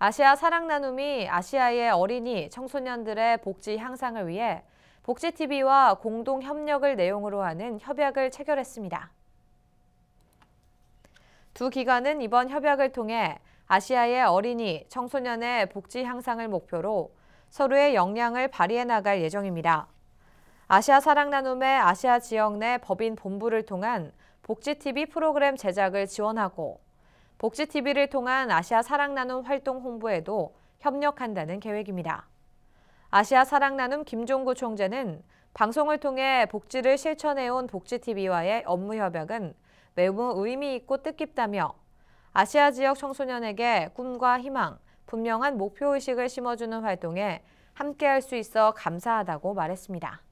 아시아 사랑 나눔이 아시아의 어린이, 청소년들의 복지 향상을 위해 복지TV와 공동 협력을 내용으로 하는 협약을 체결했습니다. 두 기관은 이번 협약을 통해 아시아의 어린이, 청소년의 복지 향상을 목표로 서로의 역량을 발휘해 나갈 예정입니다. 아시아 사랑 나눔의 아시아 지역 내 법인 본부를 통한 복지TV 프로그램 제작을 지원하고 복지TV를 통한 아시아 사랑 나눔 활동 홍보에도 협력한다는 계획입니다. 아시아 사랑 나눔 김종구 총재는 방송을 통해 복지를 실천해온 복지TV와의 업무 협약은 매우 의미 있고 뜻깊다며 아시아 지역 청소년에게 꿈과 희망, 분명한 목표의식을 심어주는 활동에 함께할 수 있어 감사하다고 말했습니다.